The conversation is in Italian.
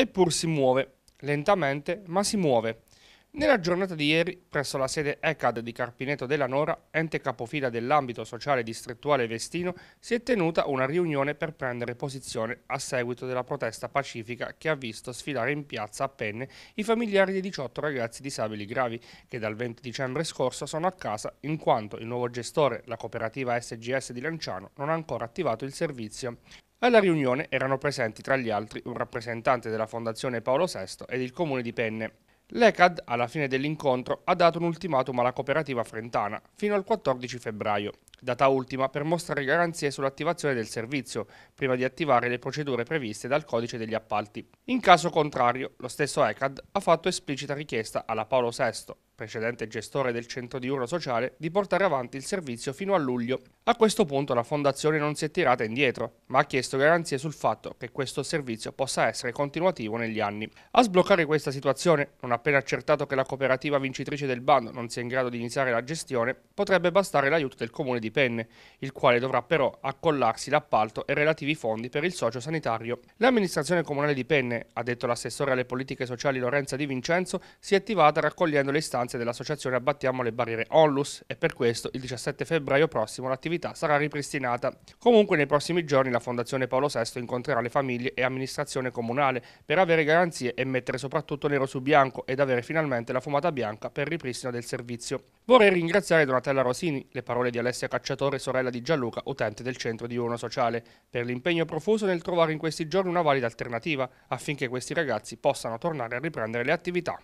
Eppur si muove, lentamente, ma si muove. Nella giornata di ieri, presso la sede ECAD di Carpineto della Nora, ente capofila dell'ambito sociale distrettuale vestino, si è tenuta una riunione per prendere posizione a seguito della protesta pacifica che ha visto sfilare in piazza a penne i familiari dei 18 ragazzi disabili gravi che dal 20 dicembre scorso sono a casa in quanto il nuovo gestore, la cooperativa SGS di Lanciano, non ha ancora attivato il servizio. Alla riunione erano presenti tra gli altri un rappresentante della Fondazione Paolo VI ed il comune di Penne. L'ECAD, alla fine dell'incontro, ha dato un ultimatum alla cooperativa frentana fino al 14 febbraio, data ultima per mostrare garanzie sull'attivazione del servizio, prima di attivare le procedure previste dal codice degli appalti. In caso contrario, lo stesso ECAD ha fatto esplicita richiesta alla Paolo VI precedente gestore del centro diurno sociale, di portare avanti il servizio fino a luglio. A questo punto la fondazione non si è tirata indietro, ma ha chiesto garanzie sul fatto che questo servizio possa essere continuativo negli anni. A sbloccare questa situazione, non appena accertato che la cooperativa vincitrice del bando non sia in grado di iniziare la gestione, potrebbe bastare l'aiuto del comune di Penne, il quale dovrà però accollarsi l'appalto e relativi fondi per il socio sanitario. L'amministrazione comunale di Penne, ha detto l'assessore alle politiche sociali Lorenza Di Vincenzo, si è attivata raccogliendo le istanze istanze dell'associazione Abbattiamo le barriere onlus e per questo il 17 febbraio prossimo l'attività sarà ripristinata. Comunque nei prossimi giorni la Fondazione Paolo VI incontrerà le famiglie e amministrazione comunale per avere garanzie e mettere soprattutto nero su bianco ed avere finalmente la fumata bianca per il ripristino del servizio. Vorrei ringraziare Donatella Rosini, le parole di Alessia Cacciatore, sorella di Gianluca, utente del centro di Uno Sociale, per l'impegno profuso nel trovare in questi giorni una valida alternativa affinché questi ragazzi possano tornare a riprendere le attività.